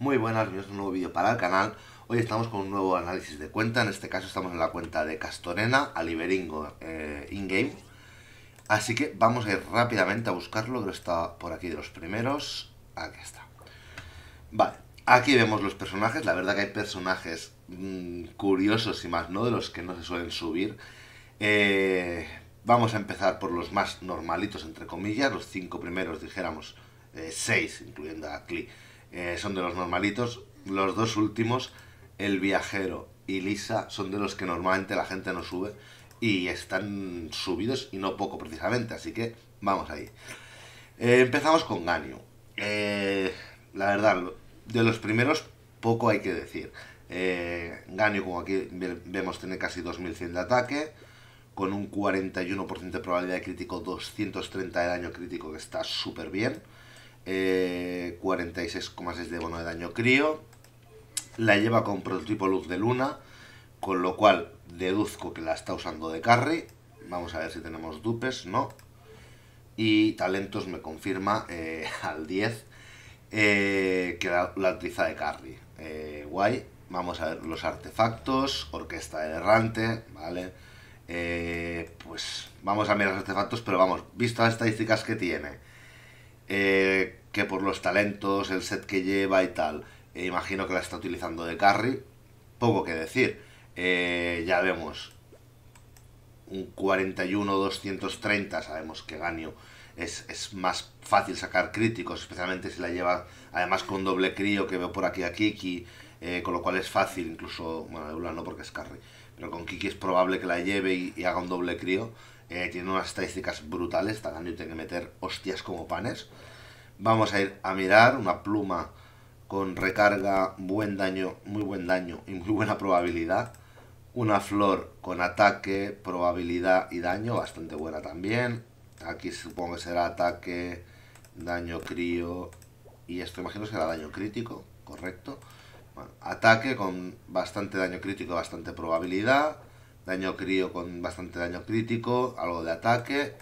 Muy buenas, bienvenidos a un nuevo vídeo para el canal. Hoy estamos con un nuevo análisis de cuenta, en este caso estamos en la cuenta de Castorena, Aliberingo eh, in-game. Así que vamos a ir rápidamente a buscarlo, que está por aquí de los primeros. Aquí está. Vale, aquí vemos los personajes, la verdad que hay personajes mm, curiosos y más, ¿no? De los que no se suelen subir. Eh, vamos a empezar por los más normalitos, entre comillas, los cinco primeros, dijéramos, eh, seis, incluyendo a Klee eh, son de los normalitos. Los dos últimos, El Viajero y Lisa, son de los que normalmente la gente no sube y están subidos y no poco precisamente, así que vamos ahí. Eh, empezamos con Ganyu. Eh, la verdad, de los primeros poco hay que decir. Eh, Ganyu, como aquí vemos, tiene casi 2100 de ataque, con un 41% de probabilidad de crítico, 230 de daño crítico, que está súper bien. 46,6 eh, de bono de daño crío. La lleva con prototipo luz de luna, con lo cual deduzco que la está usando de carry. Vamos a ver si tenemos dupes, no. Y talentos me confirma eh, al 10 eh, que la, utiliza de carry. guay. Vamos a ver los artefactos, orquesta errante, ¿vale? pues vamos a mirar los artefactos, pero vamos, visto las estadísticas que tiene, eh, que por los talentos, el set que lleva y tal, eh, imagino que la está utilizando de carry, poco que decir. Eh, ya vemos un 41-230, sabemos que Ganio es, más fácil sacar críticos, especialmente si la lleva además con doble crío que veo por aquí a Kiki, con lo cual es fácil, incluso, bueno, Eula no porque es carry, pero con Kiki es probable que la lleve y haga un doble crío. Eh, tiene unas estadísticas brutales, y tiene que meter hostias como panes. Vamos a ir a mirar una pluma con recarga, buen daño, muy buen daño y muy buena probabilidad. Una flor con ataque, probabilidad y daño, bastante buena también. Aquí supongo que será ataque, daño crío y esto imagino será daño crítico, correcto. ataque con bastante daño crítico, bastante probabilidad daño crío con bastante daño crítico, algo de ataque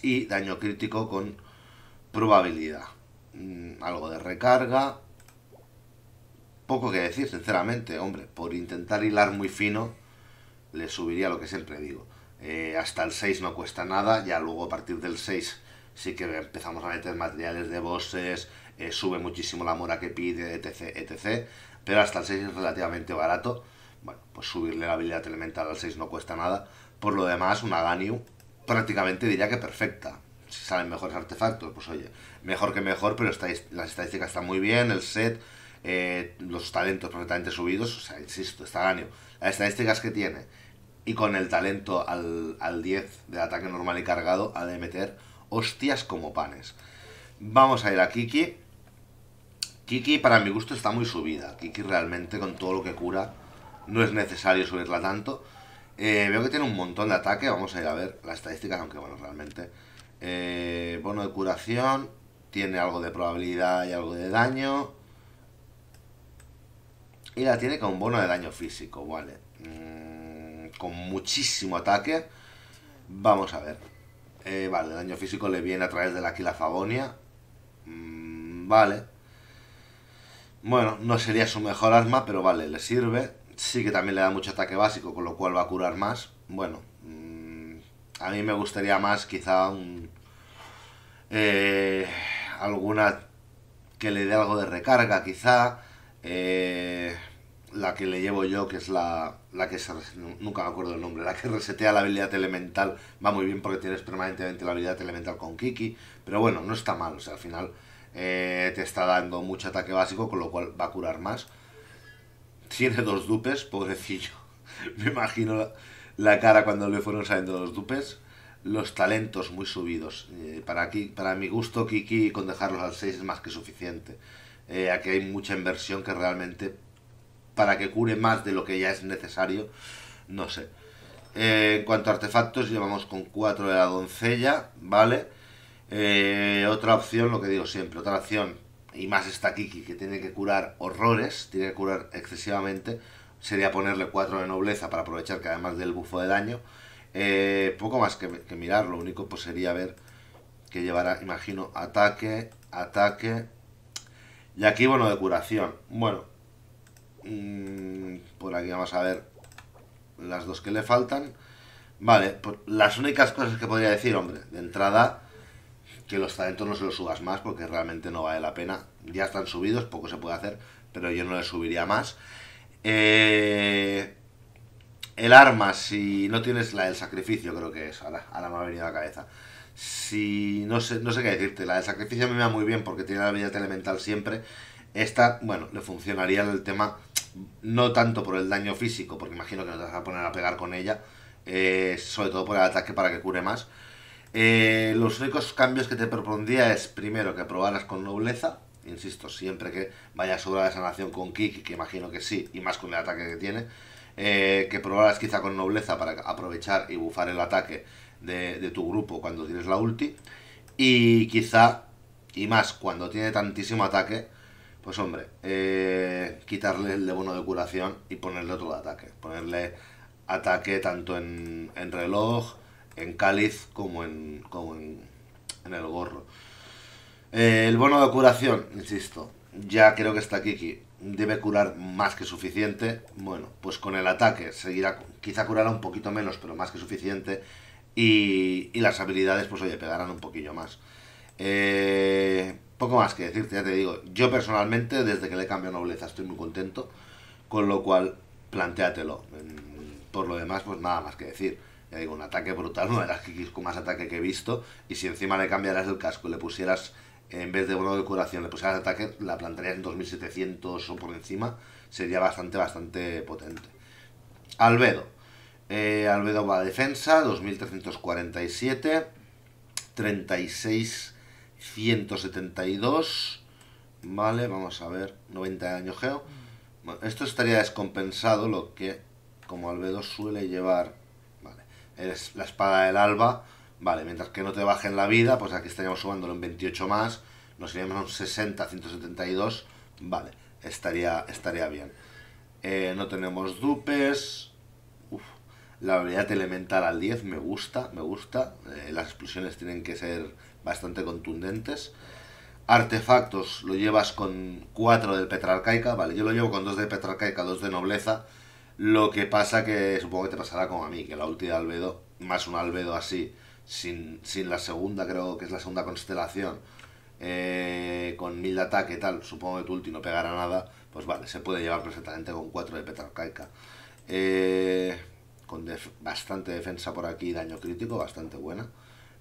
y daño crítico con probabilidad. Mm, algo de recarga. Poco que decir, sinceramente, hombre, por intentar hilar muy fino, le subiría lo que siempre digo. Eh, hasta el 6 no cuesta nada, ya luego a partir del 6 sí que empezamos a meter materiales de bosses, eh, sube muchísimo la mora que pide, etc, etc. Pero hasta el 6 es relativamente barato pues subirle la habilidad elemental al 6 no cuesta nada. Por lo demás, una Ganyu prácticamente diría que perfecta. Si salen mejores artefactos, pues oye, mejor que mejor, pero las estadísticas están muy bien, el set, eh, los talentos perfectamente subidos, o sea, insisto, está Ganyu Las estadísticas que tiene y con el talento al, al 10 de ataque normal y cargado, ha de meter hostias como panes. Vamos a ir a Kiki. Kiki, para mi gusto, está muy subida. Kiki realmente, con todo lo que cura, no es necesario subirla tanto. Eh, veo que tiene un montón de ataque, vamos a ir a ver las estadísticas, aunque bueno, realmente. Eh, bono de curación, tiene algo de probabilidad y algo de daño. Y la tiene con bono de daño físico, vale. Mm, con muchísimo ataque. Vamos a ver. Eh, vale, daño físico le viene a través de la kilafagonia. Mm, vale. Bueno, no sería su mejor arma, pero vale, le sirve. Sí que también le da mucho ataque básico, con lo cual va a curar más. Bueno, mm, a mí me gustaría más quizá eh, alguna que le dé algo de recarga, quizá. Eh, la que le llevo yo, que es la, la que nunca me acuerdo el nombre, la que resetea la habilidad elemental, va muy bien porque tienes permanentemente la habilidad elemental con Kiki, pero bueno, no está mal, o sea, al final eh, te está dando mucho ataque básico, con lo cual va a curar más tiene dos dupes, pobrecillo. Me imagino la, cara cuando le fueron saliendo los dupes. Los talentos muy subidos. Eh, para, aquí, para mi gusto, Kiki, con dejarlos al 6 es más que suficiente. Eh, aquí hay mucha inversión que realmente, para que cure más de lo que ya es necesario, no sé. Eh, en cuanto a artefactos, llevamos con 4 de la doncella, ¿vale? otra opción, lo que digo siempre, otra opción y más está Kiki, que tiene que curar horrores, tiene que curar excesivamente, sería ponerle 4 de nobleza para aprovechar que además del bufo de daño. Eh, poco más que, mirar, lo único pues sería ver que llevará, imagino, ataque, ataque. Y aquí, bueno, de curación. Bueno, mm, por aquí vamos a ver las dos que le faltan. Vale, las únicas cosas que podría decir, hombre, de entrada que los talentos no se los subas más porque realmente no vale la pena. Ya están subidos, poco se puede hacer, pero yo no les subiría más. Eh, el arma, si no tienes la del sacrificio, creo que es, ahora, ahora me ha venido a la cabeza. Si no sé, no sé qué decirte, la del sacrificio me va muy bien porque tiene la habilidad elemental siempre. Esta, bueno, le funcionaría el tema, no tanto por el daño físico, porque imagino que no te vas a poner a pegar con ella, eh, sobre todo por el ataque para que cure más eh, los únicos cambios que te propondría es primero que probaras con nobleza, insisto, siempre que vaya sobre esa sanación con Kiki, que imagino que sí, y más con el ataque que tiene, eh, que probaras quizá con nobleza para aprovechar y bufar el ataque de, tu grupo cuando tienes la ulti, y quizá, y más cuando tiene tantísimo ataque, pues hombre, eh, quitarle el de bono de curación y ponerle otro ataque, ponerle ataque tanto en, en reloj, en cáliz como en, el gorro. Eh, el bono de curación, insisto, ya creo que está Kiki. Debe curar más que suficiente. Bueno, pues con el ataque seguirá, quizá curará un poquito menos, pero más que suficiente. Y, las habilidades, pues oye, pegarán un poquillo más. Eh, poco más que decirte, ya te digo. Yo personalmente, desde que le cambio nobleza, estoy muy contento. Con lo cual, planteatelo. Mm, por lo demás, pues nada más que decir digo, un ataque brutal, no era el con más ataque que he visto, y si encima le cambiaras el casco y le pusieras, en vez de bono de curación, le pusieras ataque, la plantarías en 2700 o por encima, sería bastante, bastante potente. Albedo. Eh, Albedo va a defensa, 2347, 36 172 vale, vamos a ver, 90 de daño geo. esto estaría descompensado, lo que como Albedo suele llevar es la espada del alba. Vale, mientras que no te bajen la vida, pues aquí estaríamos sumándolo en 28 más, nos iríamos a un 60, 172, vale, estaría, estaría bien. Eh, no tenemos dupes. la habilidad elemental al 10 me gusta, me gusta. Eh, las explosiones tienen que ser bastante contundentes. Artefactos lo llevas con 4 de Petrarcaica, vale, yo lo llevo con 2 de Petrarcaica, 2 de Nobleza lo que pasa que supongo que te pasará como a mí, que la ulti de Albedo, más un Albedo así, sin, la segunda, creo que es la segunda constelación, eh, con mil de ataque y tal, supongo que tu ulti no pegará nada, pues vale, se puede llevar perfectamente con 4 de Petarcaica. Eh, con bastante defensa por aquí, daño crítico, bastante buena.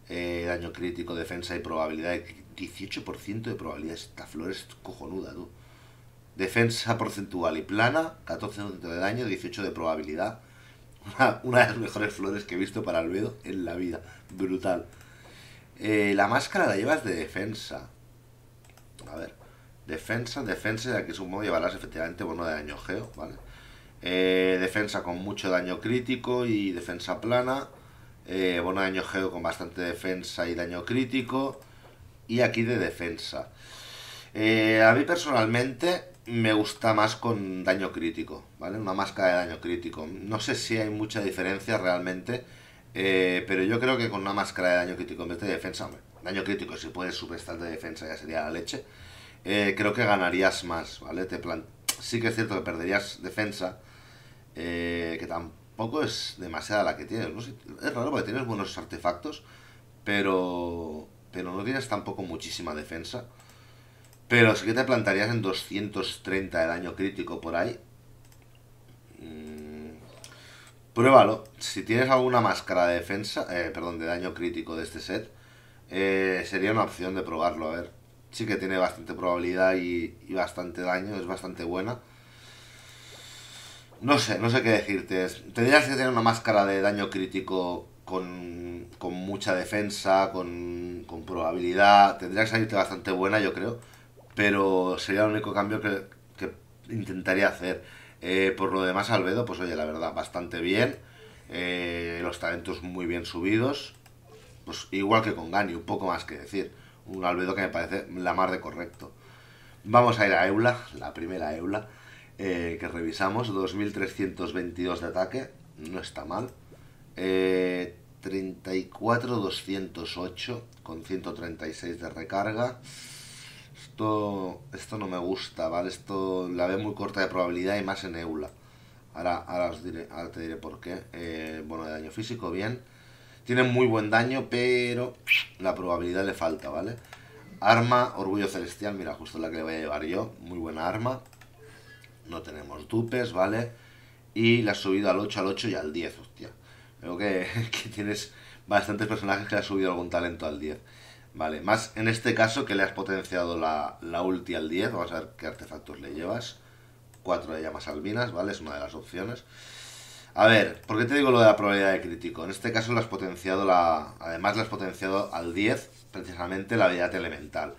Eh, daño crítico, defensa y probabilidad, de 18% de probabilidad, esta flor es cojonuda, tú. Defensa porcentual y plana, 14% de daño, 18 de probabilidad. Una, de las mejores flores que he visto para Albedo en la vida. Brutal. Eh, la máscara la llevas de defensa. A ver. Defensa, defensa, ya que es un modo llevarás efectivamente bono de daño geo, ¿vale? Eh, defensa con mucho daño crítico y defensa plana. Eh, bono de daño geo con bastante defensa y daño crítico. Y aquí de defensa. Eh, a mí personalmente me gusta más con daño crítico, ¿vale? Una máscara de daño crítico. No sé si hay mucha diferencia realmente, eh, pero yo creo que con una máscara de daño crítico en vez de defensa, daño crítico, si puedes subestar de defensa ya sería la leche, eh, creo que ganarías más, ¿vale? Te plan... Sí que es cierto que perderías defensa, eh, que tampoco es demasiada la que tienes. es raro porque tienes buenos artefactos, pero, pero no tienes tampoco muchísima defensa. Pero si que te plantarías en 230 el daño crítico por ahí. Mm, pruébalo. Si tienes alguna máscara de defensa, eh, perdón, de daño crítico de este set, eh, sería una opción de probarlo. A ver, sí que tiene bastante probabilidad y, bastante daño, es bastante buena. No sé, no sé qué decirte. Tendrías que tener una máscara de daño crítico con, con mucha defensa, con, con probabilidad. Tendría que salirte bastante buena, yo creo pero sería el único cambio que, intentaría hacer. Eh, por lo demás, Albedo, pues oye, la verdad, bastante bien. Eh, los talentos muy bien subidos. Pues igual que con Gani, un poco más que decir. Un Albedo que me parece la más de correcto. Vamos a ir a Eula, la primera Eula eh, que revisamos. 2322 de ataque, no está mal. 34-208 con 136 de recarga esto, no me gusta, ¿vale? Esto la ve muy corta de probabilidad y más en Eula. Ahora, ahora, os diré, ahora te diré por qué. Eh, bueno, de daño físico, bien. Tiene muy buen daño, pero la probabilidad le falta, ¿vale? Arma, Orgullo Celestial, mira, justo la que le voy a llevar yo. Muy buena arma. No tenemos dupes, ¿vale? Y la ha subido al 8, al 8 y al 10, hostia. Veo que, que tienes bastantes personajes que le subido algún talento al 10. Vale, más en este caso que le has potenciado la, la ulti al 10, vamos a ver qué artefactos le llevas. Cuatro de llamas albinas, ¿vale? Es una de las opciones. A ver, ¿por qué te digo lo de la probabilidad de crítico? En este caso lo has potenciado la... Además le has potenciado al 10, precisamente la habilidad elemental.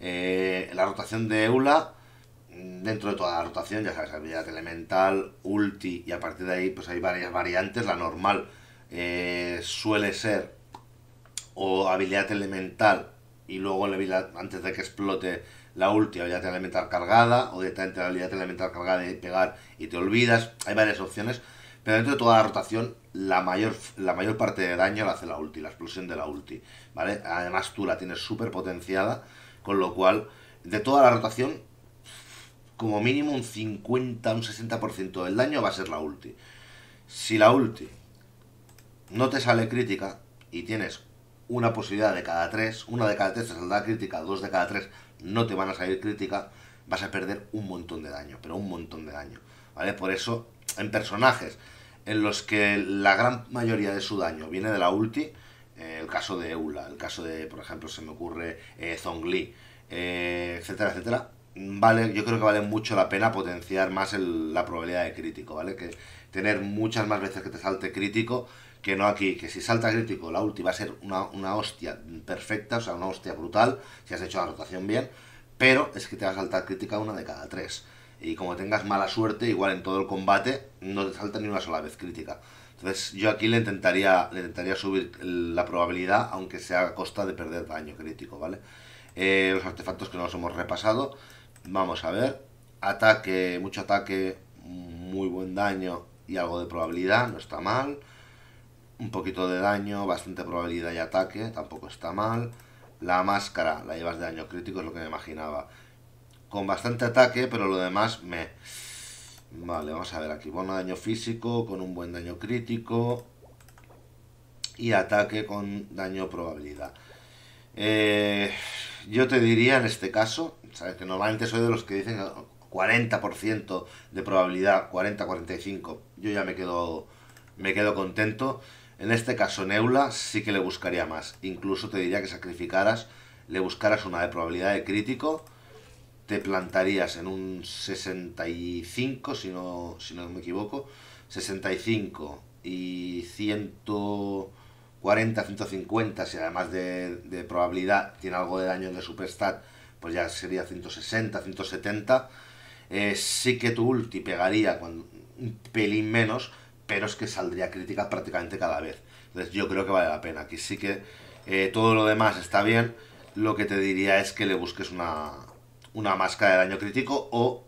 Eh, la rotación de Eula, dentro de toda la rotación, ya sabes, habilidad elemental, ulti, y a partir de ahí pues hay varias variantes. La normal eh, suele ser o habilidad elemental y luego la antes de que explote la ulti, habilidad elemental cargada, o directamente la habilidad elemental cargada de pegar y te olvidas. Hay varias opciones, pero dentro de toda la rotación, la mayor, la mayor parte de daño la hace la ulti, la explosión de la ulti, ¿vale? Además tú la tienes súper potenciada, con lo cual, de toda la rotación, como mínimo un 50, un 60% del daño va a ser la ulti. Si la ulti no te sale crítica y tienes una posibilidad de cada tres, una de cada tres te saldrá crítica, dos de cada tres no te van a salir crítica, vas a perder un montón de daño, pero un montón de daño, ¿vale? Por eso, en personajes en los que la gran mayoría de su daño viene de la ulti, eh, el caso de Eula, el caso de, por ejemplo, se me ocurre eh, Zongli, eh, etcétera, etcétera, vale, yo creo que vale mucho la pena potenciar más la probabilidad de crítico, ¿vale? Que tener muchas más veces que te salte crítico que no aquí, que si salta crítico la ulti va a ser una, hostia perfecta, o sea, una hostia brutal, si has hecho la rotación bien, pero es que te va a saltar crítica una de cada tres. Y como tengas mala suerte, igual en todo el combate no te salta ni una sola vez crítica. Entonces yo aquí le intentaría, le intentaría subir la probabilidad, aunque sea a costa de perder daño crítico, ¿vale? Eh, los artefactos que nos hemos repasado, vamos a ver. Ataque, mucho ataque, muy buen daño y algo de probabilidad, no está mal un poquito de daño, bastante probabilidad y ataque, tampoco está mal. La máscara la llevas de daño crítico, es lo que me imaginaba. Con bastante ataque, pero lo demás me... Vale, vamos a ver aquí. Bono daño físico con un buen daño crítico. Y ataque con daño probabilidad. Eh, yo te diría en este caso, sabes que normalmente soy de los que dicen 40% de probabilidad, 40-45. Yo ya me quedo, me quedo contento. En este caso, Neula sí que le buscaría más. Incluso te diría que sacrificaras, le buscaras una de probabilidad de crítico, te plantarías en un 65, si no, si no me equivoco, 65 y 140, 150, si además de, probabilidad tiene algo de daño en de superstat, pues ya sería 160, 170. Eh, sí que tu ulti pegaría un pelín menos, pero es que saldría crítica prácticamente cada vez. Entonces yo creo que vale la pena. Aquí sí que eh, todo lo demás está bien. Lo que te diría es que le busques una, máscara de daño crítico o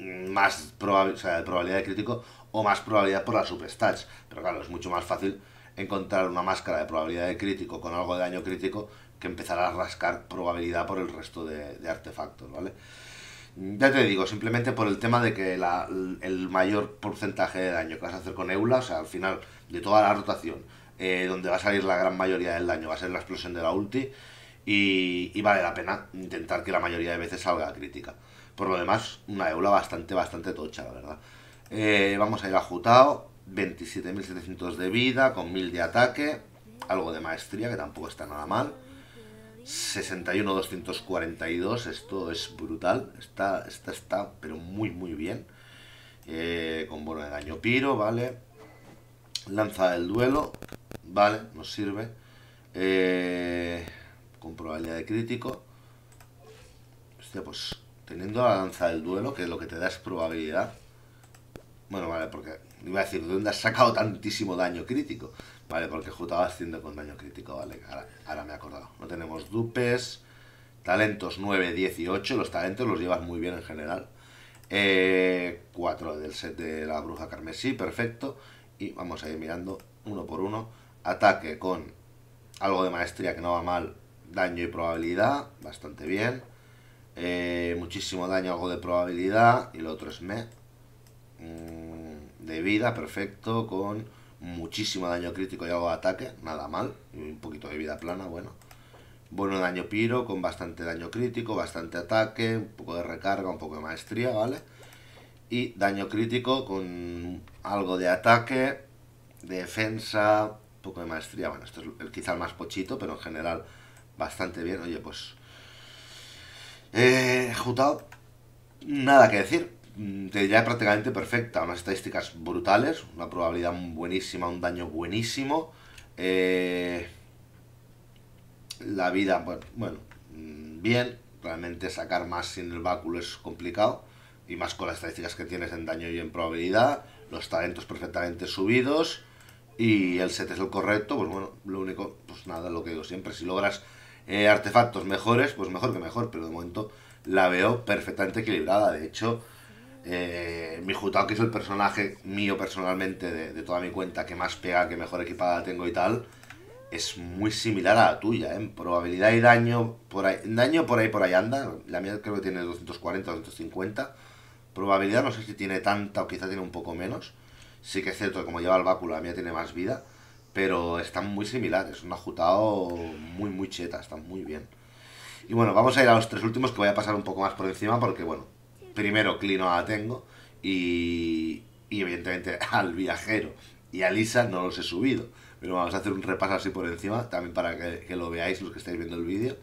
más o sea, de probabilidad de crítico o más probabilidad por las superstats. Pero claro, es mucho más fácil encontrar una máscara de probabilidad de crítico con algo de daño crítico que empezar a rascar probabilidad por el resto de, de artefactos, ¿vale? Ya te digo, simplemente por el tema de que la, el mayor porcentaje de daño que vas a hacer con Eula, o sea, al final de toda la rotación, eh, donde va a salir la gran mayoría del daño, va a ser la explosión de la ulti, y, vale la pena intentar que la mayoría de veces salga crítica. Por lo demás, una Eula bastante, bastante tocha, la verdad. Eh, vamos a ir a Jutao, 27.700 de vida, con 1000 de ataque, algo de maestría, que tampoco está nada mal. 61-242, esto es brutal, está, está, está, pero muy, muy bien. Eh, con bono de daño piro, ¿vale? Lanza del duelo, ¿vale? Nos sirve. Eh, con probabilidad de crítico. Hostia, pues teniendo la lanza del duelo, que lo que te da es probabilidad. Bueno, vale, porque iba a decir, dónde has sacado tantísimo daño crítico? Vale, porque va haciendo con daño crítico, vale, ahora, me he acordado. No tenemos dupes, talentos 9, 18, los talentos los llevas muy bien en general. 4 eh, del set de la bruja carmesí, perfecto. Y vamos a ir mirando uno por uno. Ataque con algo de maestría que no va mal, daño y probabilidad, bastante bien. Eh, muchísimo daño, algo de probabilidad. Y el otro es me. Mm, de vida, perfecto, con muchísimo daño crítico y algo de ataque, nada mal, un poquito de vida plana, bueno. Bueno daño piro, con bastante daño crítico, bastante ataque, un poco de recarga, un poco de maestría, ¿vale? Y daño crítico con algo de ataque, defensa, un poco de maestría, bueno, esto es quizá el más pochito, pero en general bastante bien, oye, pues... Eh, nada que decir, Mm, te diría prácticamente perfecta, unas estadísticas brutales, una probabilidad buenísima, un daño buenísimo. Eh, la vida, pues, bueno, mm, bien, realmente sacar más sin el báculo es complicado, y más con las estadísticas que tienes en daño y en probabilidad, los talentos perfectamente subidos, y el set es el correcto, pues bueno, lo único, pues nada, lo que digo siempre, si logras eh, artefactos mejores, pues mejor que mejor, pero de momento la veo perfectamente equilibrada, de hecho eh, mi jutao que es el personaje mío personalmente de, toda mi cuenta que más pega, que mejor equipada tengo y tal, es muy similar a la tuya, en ¿eh? probabilidad y daño por ahí, daño por ahí por ahí anda, la mía creo que tiene 240 250, probabilidad no sé si tiene tanta o quizá tiene un poco menos, sí que es cierto como lleva el báculo la mía tiene más vida, pero están muy similares, un jutao muy muy cheta, están muy bien. Y bueno, vamos a ir a los tres últimos que voy a pasar un poco más por encima porque bueno, primero Clino la tengo y, y evidentemente al viajero y a Lisa no los he subido. Pero vamos a hacer un repaso así por encima, también para que, lo veáis los que estáis viendo el vídeo.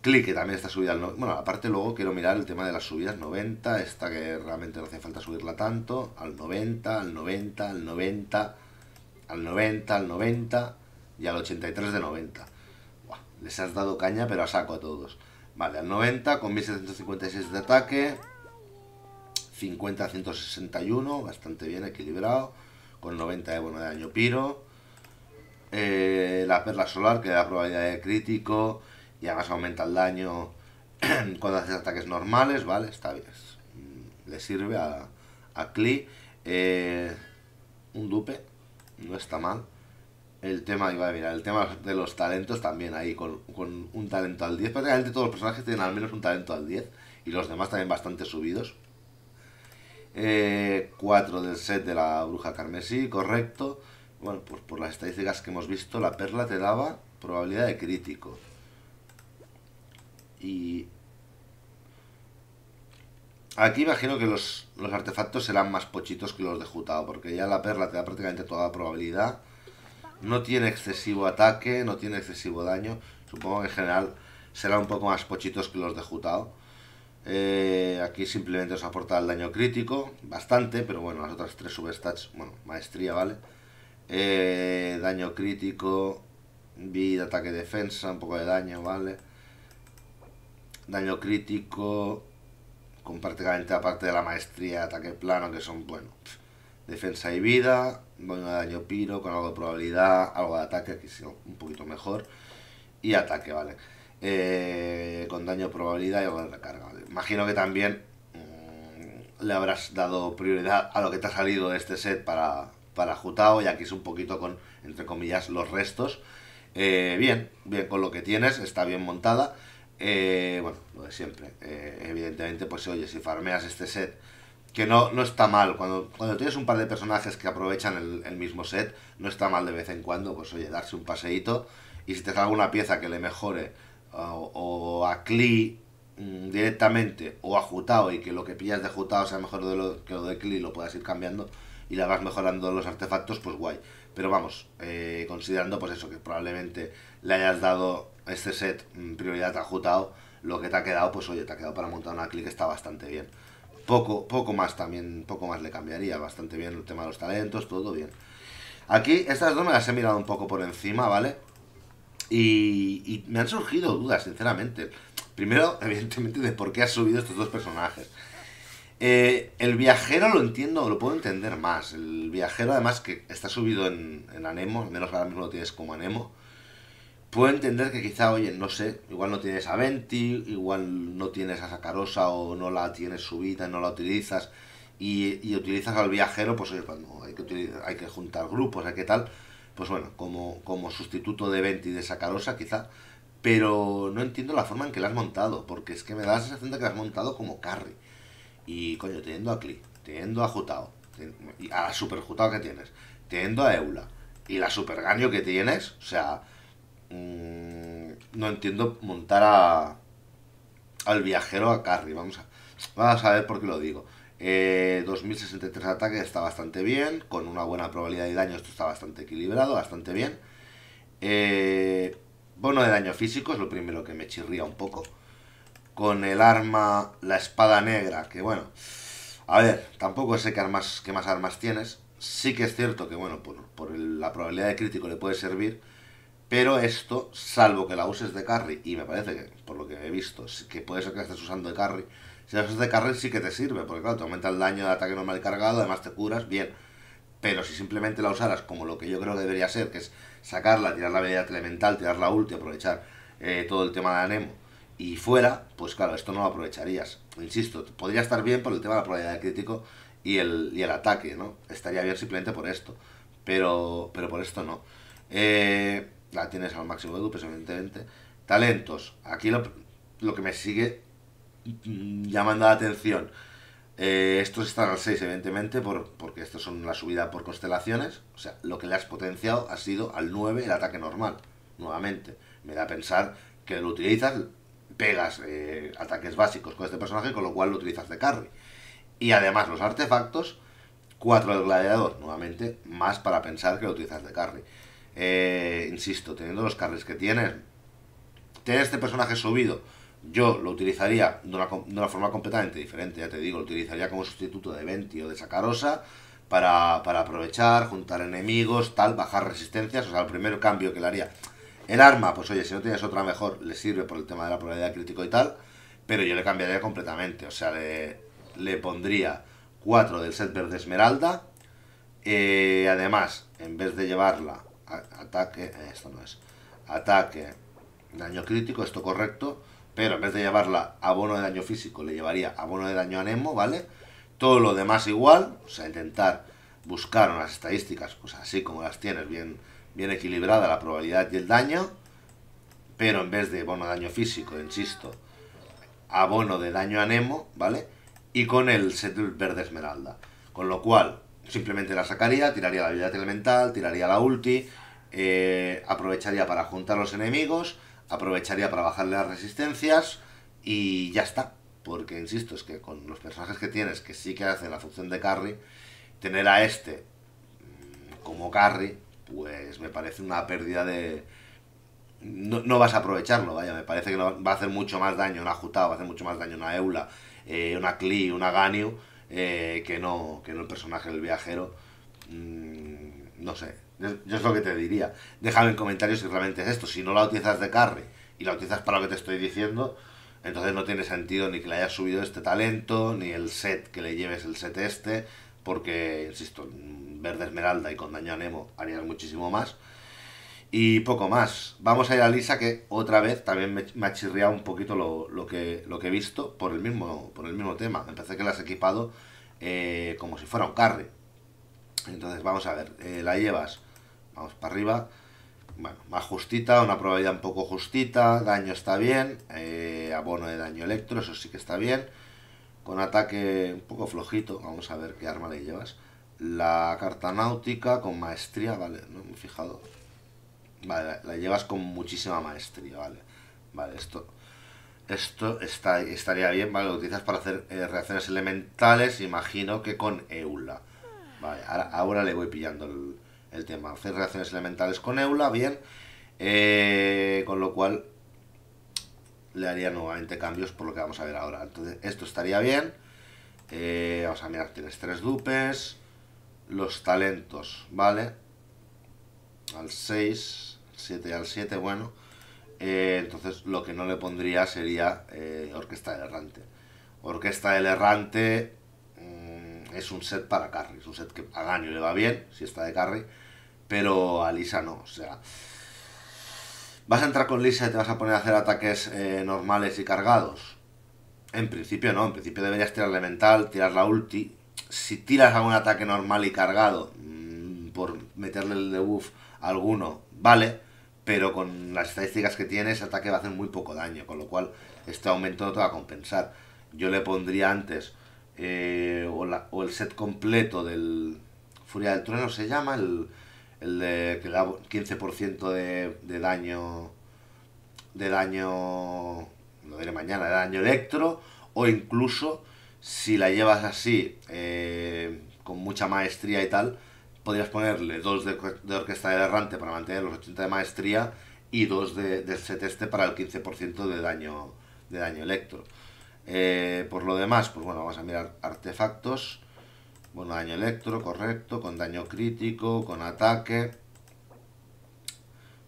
Click, que también está subida al... Bueno, aparte luego quiero mirar el tema de las subidas 90, esta que realmente no hace falta subirla tanto, al 90, al 90, al 90, al 90, al 90 y al 83 de 90. Buah, les has dado caña, pero a saco a todos. Vale, al 90 con 1756 de ataque, 50-161, bastante bien equilibrado, con 90 de de daño piro. Eh, la perla solar que da probabilidad de crítico y además aumenta el daño cuando haces ataques normales, ¿vale? Está bien. Mm, le sirve a, a Klee. Eh, un dupe, no está mal. El tema, iba a el tema de los talentos también ahí, con, con un talento al 10. Prácticamente todos los personajes tienen al menos un talento al 10 y los demás también bastante subidos. Eh, 4 del set de la bruja carmesí, correcto. Bueno, pues por las estadísticas que hemos visto, la perla te daba probabilidad de crítico. Y... Aquí imagino que los, los artefactos serán más pochitos que los de Jutao, porque ya la perla te da prácticamente toda la probabilidad. No tiene excesivo ataque, no tiene excesivo daño. Supongo que en general serán un poco más pochitos que los de Jutao. Eh, aquí simplemente os aporta el daño crítico, bastante, pero bueno, las otras tres substats, bueno, maestría, ¿vale? Eh, daño crítico, vida, ataque, defensa, un poco de daño, ¿vale? Daño crítico, con prácticamente aparte de la maestría, ataque plano, que son, bueno, defensa y vida, daño daño piro, con algo de probabilidad, algo de ataque, aquí sí, un poquito mejor, y ataque, ¿vale? vale eh, con daño de probabilidad y de recarga. Imagino que también mm, le habrás dado prioridad a lo que te ha salido de este set para, para Jutao y aquí es un poquito con, entre comillas, los restos. Eh, bien, bien con lo que tienes, está bien montada. Eh, bueno, lo de siempre. Eh, evidentemente, pues oye, si farmeas este set que no, no está mal. Cuando, cuando tienes un par de personajes que aprovechan el, el, mismo set, no está mal de vez en cuando, pues oye, darse un paseíto. Y si te sale alguna pieza que le mejore o, a Klee mm, directamente o a Jutao y que lo que pillas de Jutao sea mejor de lo, que lo de Klee lo puedas ir cambiando y la vas mejorando los artefactos, pues guay. Pero vamos, eh, considerando pues eso, que probablemente le hayas dado este set mm, prioridad a Jutao, lo que te ha quedado, pues oye, te ha quedado para montar una Que está bastante bien. Poco, poco más también, poco más le cambiaría, bastante bien el tema de los talentos, todo bien. Aquí estas dos me las he mirado un poco por encima, ¿vale? Y, me han surgido dudas, sinceramente. Primero, evidentemente, de por qué has subido estos dos personajes. Eh, el viajero lo entiendo, lo puedo entender más. El viajero, además, que está subido en, Anemo, al menos ahora mismo lo tienes como Anemo. Puedo entender que quizá, oye, no sé, igual no tienes a Venti, igual no tienes a Sacarosa o no la tienes subida, y no la utilizas y, utilizas al viajero, pues oye, cuando hay que, hay que juntar grupos, hay que tal, pues bueno, como, como sustituto de Venti de Sacarosa quizá, pero no entiendo la forma en que la has montado, porque es que me da la sensación de que la has montado como carry. Y coño, teniendo a Cli, teniendo a Jutao, a la super Jutao que tienes, teniendo a Eula y la super que tienes, o sea, mm, no entiendo montar a, al viajero a carry, vamos a, vamos a ver por qué lo digo. Eh, 2063 ataque está bastante bien, con una buena probabilidad de daño esto está bastante equilibrado, bastante bien. Eh, bono de daño físico es lo primero que me chirría un poco. Con el arma, la espada negra, que bueno, a ver, tampoco sé qué, armas, qué más armas tienes. Sí que es cierto que bueno, por, la probabilidad de crítico le puede servir, pero esto, salvo que la uses de carry, y me parece que, por lo que he visto, que puede ser que la estés usando de carry, si las de carril sí que te sirve, porque claro, te aumenta el daño de ataque normal cargado, además te curas, bien. Pero si simplemente la usaras como lo que yo creo que debería ser, que es sacarla, tirar la habilidad elemental, tirar la ulti, aprovechar eh, todo el tema de Anemo y fuera, pues claro, esto no lo aprovecharías. Insisto, podría estar bien por el tema de la probabilidad de crítico y el, el ataque, ¿no? Estaría bien simplemente por esto, pero, pero por esto no. Eh, la tienes al máximo de dupes, evidentemente. Talentos. Aquí lo, lo que me sigue llamando la atención. Eh, estos están al 6, evidentemente, por, porque estos son la subida por constelaciones. O sea, lo que le has potenciado ha sido al 9 el ataque normal, nuevamente. Me da a pensar que lo utilizas, pegas eh, ataques básicos con este personaje, con lo cual lo utilizas de carry. Y además los artefactos, 4 del gladiador, nuevamente, más para pensar que lo utilizas de carry. Eh, insisto, teniendo los carries que tienes, tener este personaje subido yo lo utilizaría de una, forma completamente diferente, ya te digo, lo utilizaría como sustituto de 20 o de Sacarosa para, para aprovechar, juntar enemigos, tal, bajar resistencias. O sea, el primer cambio que le haría. El arma, pues oye, si no tienes otra mejor, le sirve por el tema de la probabilidad crítico y tal, pero yo le cambiaría completamente. O sea, le, pondría 4 del set verde esmeralda. Eh, además, en vez de llevarla, ataque, eh, esto no es, ataque, daño crítico, esto correcto, pero en vez de llevarla abono de daño físico, le llevaría abono de daño anemo, ¿vale? Todo lo demás igual, o sea, intentar buscar unas estadísticas, pues así como las tienes, bien, bien equilibrada la probabilidad y el daño, pero en vez de bono de daño físico, insisto, abono de daño anemo, ¿vale? Y con el set verde esmeralda. Con lo cual, simplemente la sacaría, tiraría la habilidad elemental, tiraría la ulti, eh, aprovecharía para juntar los enemigos, aprovecharía para bajarle las resistencias y ya está. Porque, insisto, es que con los personajes que tienes, que sí que hacen la función de carry, tener a este mm, como carry, pues me parece una pérdida de... No, vas a aprovecharlo, vaya, me parece que va a hacer mucho más daño una Jutao, va a hacer mucho más daño una Eula, eh, una Klee, una Ganyu, eh, que, no, que no el personaje del viajero. Mm, no sé, yo es lo que te diría. Déjame en comentarios si realmente es esto. Si no la utilizas de carry y la utilizas para lo que te estoy diciendo, entonces no tiene sentido ni que le hayas subido este talento, ni el set que le lleves el set este, porque, insisto, verde esmeralda y con daño a Nemo harías muchísimo más. Y poco más. Vamos a ir a Lisa, que otra vez también me, ha chirriado un poquito lo, lo, que, lo que he visto por el, mismo, por el mismo tema. Empecé que la has equipado eh, como si fuera un carry. Entonces, vamos a ver, eh, la llevas, vamos para arriba, bueno, más justita, una probabilidad un poco justita, daño está bien, eh, abono de daño electro, eso sí que está bien, con ataque un poco flojito, vamos a ver qué arma le llevas. La carta náutica con maestría, vale, no me he fijado. Vale, la llevas con muchísima maestría, vale. Vale, esto esto está, estaría bien, vale, lo utilizas para hacer eh, reacciones elementales, imagino que con Eula. Vale, ahora, le voy pillando el, tema. Hacer reacciones elementales con Eula, bien. Eh, con lo cual le haría nuevamente cambios por lo que vamos a ver ahora. Entonces, esto estaría bien. Eh, vamos a mirar, tienes tres dupes. Los talentos, ¿vale? Al 6, 7 y al 7, bueno. Eh, entonces, lo que no le pondría sería Orquesta del Errante. Orquesta del Errante es un set para carry, es un set que a y le va bien, si está de carry, pero a Lisa no, o sea... ¿Vas a entrar con Lisa y te vas a poner a hacer ataques eh, normales y cargados? En principio no, en principio deberías tirar elemental, tirar la ulti. Si tiras algún ataque normal y cargado, mm, por meterle el debuff a alguno, vale, pero con las estadísticas que tienes. ese ataque va a hacer muy poco daño, con lo cual este aumento no te va a compensar. Yo le pondría antes eh, o, la, o, el set completo del Furia del Trueno se llama, el, de que da 15% de, daño, de daño, mañana, de daño electro, o incluso si la llevas así, eh, con mucha maestría y tal, podrías ponerle dos de, orquesta de errante para mantener los 80 de maestría y dos de, del set este para el 15% de daño, de daño electro. Eh, por lo demás, pues bueno, vamos a mirar artefactos. Bueno, daño electro, correcto, con daño crítico, con ataque,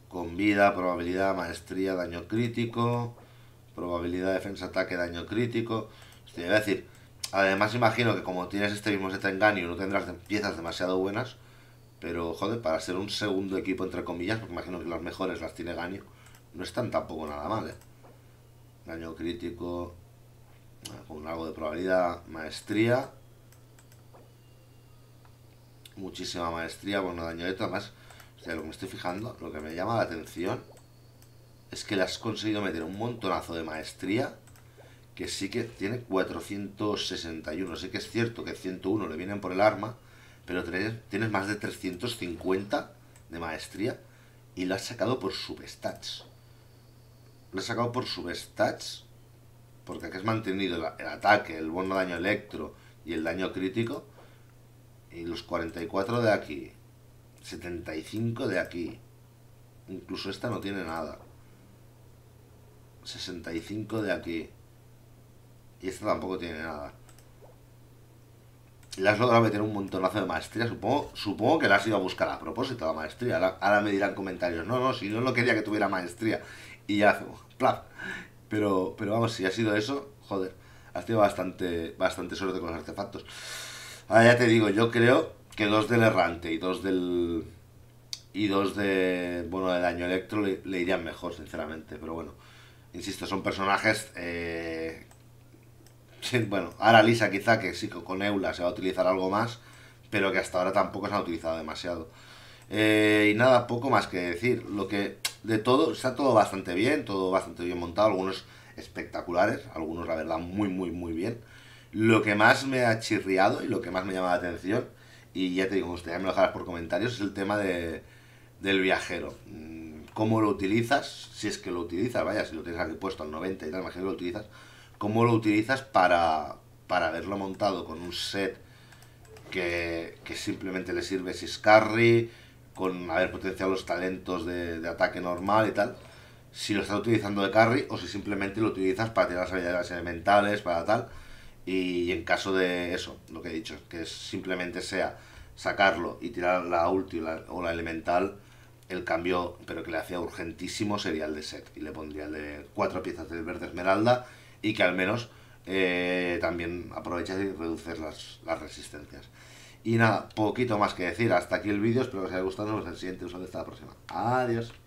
con vida, probabilidad, maestría, daño crítico, probabilidad, defensa, ataque, daño crítico. es decir, además imagino que como tienes este mismo set engaño no tendrás piezas demasiado buenas, pero joder, para ser un segundo equipo entre comillas, porque imagino que las mejores las tiene gaño. no están tampoco nada mal, ¿eh? Daño crítico, con algo de probabilidad, maestría. Muchísima maestría, bueno, daño de esto. Además, lo que me estoy fijando, lo que me llama la atención es que le has conseguido meter un montonazo de maestría que sí que tiene 461. Sé que es cierto que 101 le vienen por el arma, pero tienes más de 350 de maestría y lo has sacado por substats. Lo has sacado por substats porque aquí has mantenido el, ataque, el bono daño electro y el daño crítico, y los 44 de aquí, 75 de aquí, incluso esta no tiene nada, 65 de aquí, y esta tampoco tiene nada. Le has logrado meter un montonazo de maestría. Supongo, supongo que la has ido a buscar a propósito, la maestría. Ahora, me dirán comentarios. No, no, si no lo quería que tuviera maestría. Y ya, plaf. Pero, pero vamos, si ha sido eso, joder, has tenido bastante, bastante suerte con los artefactos. Ahora ya te digo, yo creo que dos del errante y dos del. Y dos de. Bueno, de daño electro le, irían mejor, sinceramente. Pero bueno, insisto, son personajes. Eh, bueno, ahora Lisa quizá que sí, con Eula se va a utilizar algo más. Pero que hasta ahora tampoco se ha utilizado demasiado. Eh, y nada, poco más que decir. Lo que de todo, está todo bastante bien, todo bastante bien montado, algunos espectaculares, algunos la verdad muy, muy, muy bien. Lo que más me ha chirriado y lo que más me llama la atención, y ya te digo, ya me lo dejarás por comentarios, es el tema del viajero. Mm, ¿Cómo lo utilizas? Si es que lo utilizas, vaya, si lo tienes aquí puesto al 90 y tal, imagino que lo utilizas. ¿Cómo lo utilizas para, para verlo montado con un set que, que simplemente le sirve si es carry? con haber potenciado los talentos de, ataque normal y tal, si lo estás utilizando de carry o si simplemente lo utilizas para tirar las habilidades elementales, para tal. Y, en caso de eso, lo que he dicho, que simplemente sea sacarlo y tirar la ulti o la, elemental, el cambio, pero que le hacía urgentísimo, sería el de set. Y le pondría el de cuatro piezas de verde esmeralda y que al menos eh, también aprovechas y reduces las, las resistencias. Y nada, poquito más que decir. Hasta aquí el vídeo. Espero que os haya gustado. Nos vemos en el siguiente uso hasta la próxima. Adiós.